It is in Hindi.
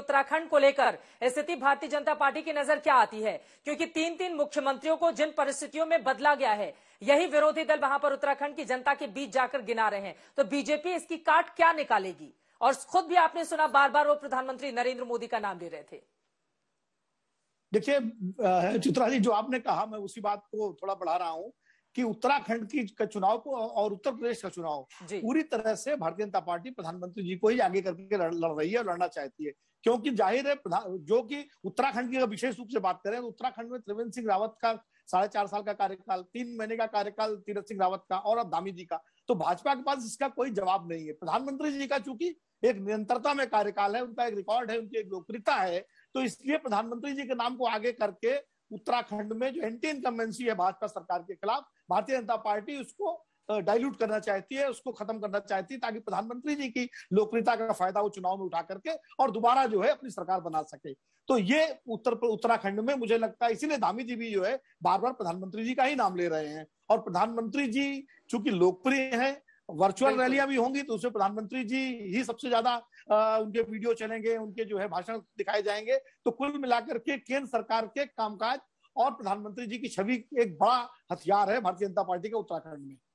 उत्तराखंड को लेकर स्थिति भारतीय जनता पार्टी की नजर क्या आती है क्योंकि तीन तीन मुख्यमंत्रियों को जिन परिस्थितियों में बदला गया है यही विरोधी दल वहां पर उत्तराखंड की जनता के बीच जाकर गिना रहे हैं तो बीजेपी इसकी काट क्या निकालेगी और खुद भी आपने सुना बार बार वो प्रधानमंत्री नरेंद्र मोदी का नाम ले रहे थे देखिए चित्रा जी जो आपने कहा मैं उसी बात को थोड़ा बढ़ा रहा हूँ कि उत्तराखंड की का चुनाव को और उत्तर प्रदेश का चुनाव पूरी तरह से भारतीय जनता पार्टी प्रधानमंत्री जी को ही आगे करके लड़ रही है और लड़ना चाहती है क्योंकि जाहिर है जो कि उत्तराखंड की विशेष रूप से बात करें तो उत्तराखंड में त्रिवेंद्र सिंह रावत का साढ़े चार साल का कार्यकाल तीन महीने का कार्यकाल तीरथ सिंह रावत का और अब धामी जी का तो भाजपा के पास इसका कोई जवाब नहीं है प्रधानमंत्री जी का चूंकि एक निरंतरता में कार्यकाल है उनका एक रिकॉर्ड है उनकी एक लोकप्रियता है तो इसलिए प्रधानमंत्री जी के नाम को आगे करके उत्तराखंड में जो एंटी इनकम्बेंसी है भाजपा सरकार के खिलाफ भारतीय जनता पार्टी उसको डाइल्यूट करना चाहती है उसको खत्म करना चाहती है ताकि प्रधानमंत्री जी की लोकप्रियता का फायदा वो चुनाव में उठा करके और दोबारा जो है अपनी सरकार बना सके तो ये उत्तर उत्तराखंड में मुझे लगता है इसीलिए धामी जी भी जो है बार बार प्रधानमंत्री जी का ही नाम ले रहे हैं और प्रधानमंत्री जी चूंकि लोकप्रिय हैं वर्चुअल रैलियां भी होंगी तो उसमें प्रधानमंत्री जी ही सबसे ज्यादा उनके वीडियो चलेंगे उनके जो है भाषण दिखाए जाएंगे तो कुल मिलाकर के केंद्र सरकार के कामकाज और प्रधानमंत्री जी की छवि एक बड़ा हथियार है भारतीय जनता पार्टी के उत्तराखंड में